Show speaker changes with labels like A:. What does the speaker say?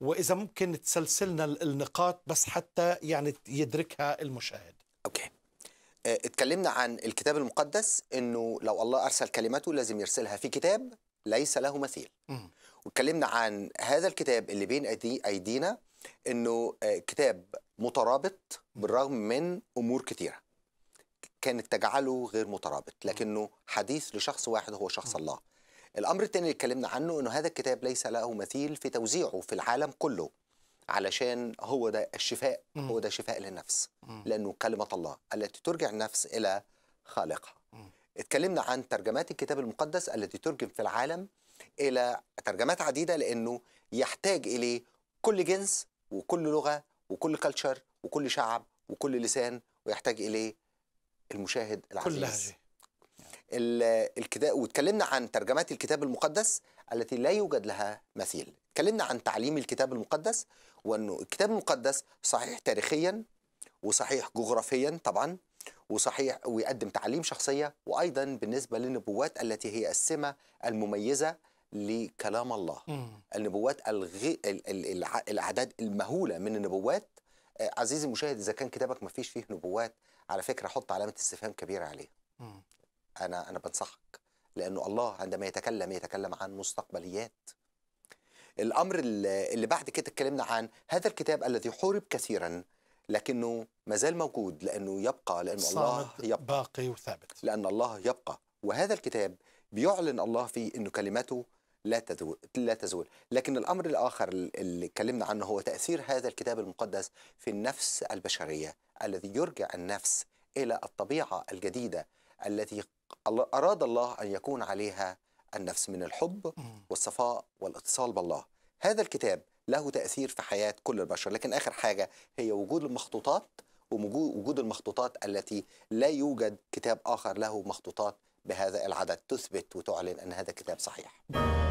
A: واذا ممكن تسلسلنا النقاط بس حتى يعني يدركها المشاهد اوكي آه، اتكلمنا عن الكتاب المقدس انه لو الله ارسل كلمته لازم يرسلها في كتاب ليس له مثيل واتكلمنا عن هذا الكتاب اللي بين ايدينا انه آه، كتاب مترابط بالرغم من امور كثيره كانت تجعله غير مترابط لكنه حديث لشخص واحد هو شخص الله الامر الثاني اللي اتكلمنا عنه انه هذا الكتاب ليس له مثيل في توزيعه في العالم كله علشان هو ده الشفاء هو ده شفاء للنفس لانه كلمه الله التي ترجع النفس الى خالقها اتكلمنا عن ترجمات الكتاب المقدس التي ترجم في العالم الى ترجمات عديده لانه يحتاج اليه كل جنس وكل لغه وكل كلتشر وكل شعب وكل لسان ويحتاج اليه المشاهد العزيز كل لهجه الكتاب واتكلمنا عن ترجمات الكتاب المقدس التي لا يوجد لها مثيل اتكلمنا عن تعليم الكتاب المقدس وانه الكتاب المقدس صحيح تاريخيا وصحيح جغرافيا طبعا وصحيح ويقدم تعليم شخصيه وايضا بالنسبه للنبوات التي هي السمه المميزه لكلام الله مم. النبوات الغي... الاعداد المهوله من النبوات آه، عزيزي المشاهد اذا كان كتابك ما فيش فيه نبوات على فكره حط علامه استفهام كبيره عليه مم. انا انا بنصحك لانه الله عندما يتكلم يتكلم عن مستقبليات الامر اللي بعد كده اتكلمنا عن هذا الكتاب الذي حورب كثيرا لكنه ما زال موجود لانه يبقى لان الله يبقى باقي وثابت لان الله يبقى وهذا الكتاب بيعلن الله فيه انه كلمته لا تزول لا تزول لكن الامر الاخر اللي اتكلمنا عنه هو تاثير هذا الكتاب المقدس في النفس البشريه الذي يرجع النفس الى الطبيعه الجديده التي أراد الله أن يكون عليها النفس من الحب والصفاء والاتصال بالله هذا الكتاب له تأثير في حياة كل البشر لكن آخر حاجة هي وجود المخطوطات ووجود المخطوطات التي لا يوجد كتاب آخر له مخطوطات بهذا العدد تثبت وتعلن أن هذا كتاب صحيح